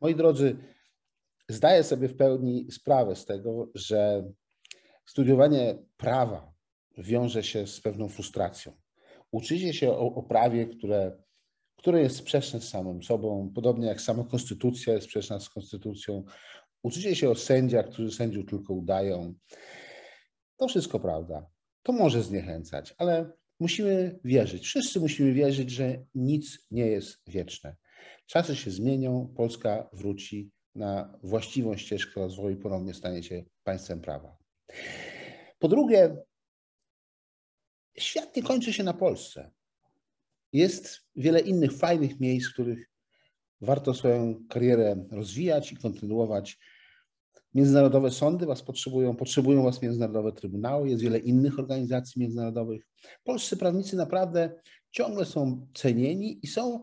Moi drodzy, zdaję sobie w pełni sprawę z tego, że studiowanie prawa wiąże się z pewną frustracją. Uczycie się o, o prawie, które, które jest sprzeczne z samym sobą, podobnie jak sama konstytucja jest sprzeczna z konstytucją. Uczycie się o sędziach, którzy sędziów tylko udają. To wszystko prawda. To może zniechęcać, ale musimy wierzyć. Wszyscy musimy wierzyć, że nic nie jest wieczne. Czasy się zmienią, Polska wróci na właściwą ścieżkę rozwoju i ponownie stanie się państwem prawa. Po drugie, świat nie kończy się na Polsce. Jest wiele innych fajnych miejsc, w których warto swoją karierę rozwijać i kontynuować. Międzynarodowe sądy Was potrzebują, potrzebują Was międzynarodowe trybunały, jest wiele innych organizacji międzynarodowych. Polscy prawnicy naprawdę ciągle są cenieni i są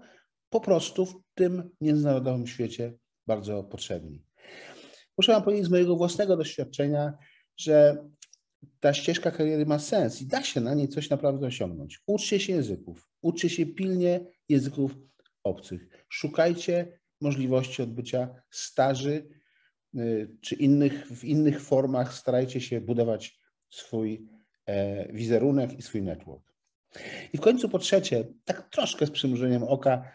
po prostu w tym międzynarodowym świecie bardzo potrzebni. Muszę Wam powiedzieć z mojego własnego doświadczenia, że ta ścieżka kariery ma sens i da się na niej coś naprawdę osiągnąć. Uczcie się języków, uczcie się pilnie języków obcych. Szukajcie możliwości odbycia staży y, czy innych, w innych formach starajcie się budować swój e, wizerunek i swój network. I w końcu po trzecie, tak troszkę z przymrużeniem oka,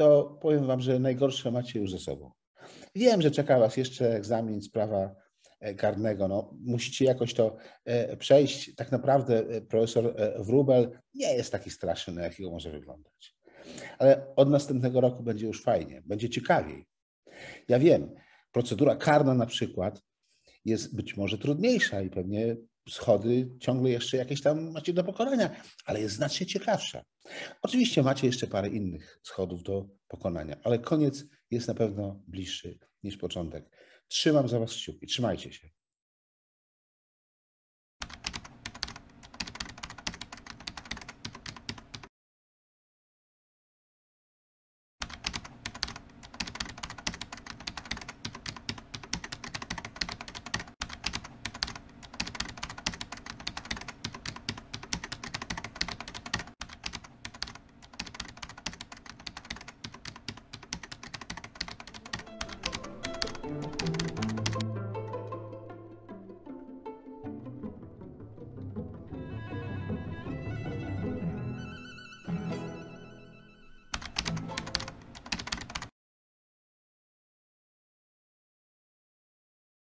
to powiem Wam, że najgorsze macie już ze sobą. Wiem, że czeka Was jeszcze egzamin z prawa e, karnego. No, musicie jakoś to e, przejść. Tak naprawdę e, profesor Wrubel nie jest taki straszny, na jakiego może wyglądać. Ale od następnego roku będzie już fajnie, będzie ciekawiej. Ja wiem, procedura karna na przykład jest być może trudniejsza i pewnie schody ciągle jeszcze jakieś tam macie do pokonania, ale jest znacznie ciekawsza. Oczywiście macie jeszcze parę innych schodów do pokonania, ale koniec jest na pewno bliższy niż początek. Trzymam za Was kciuki, trzymajcie się.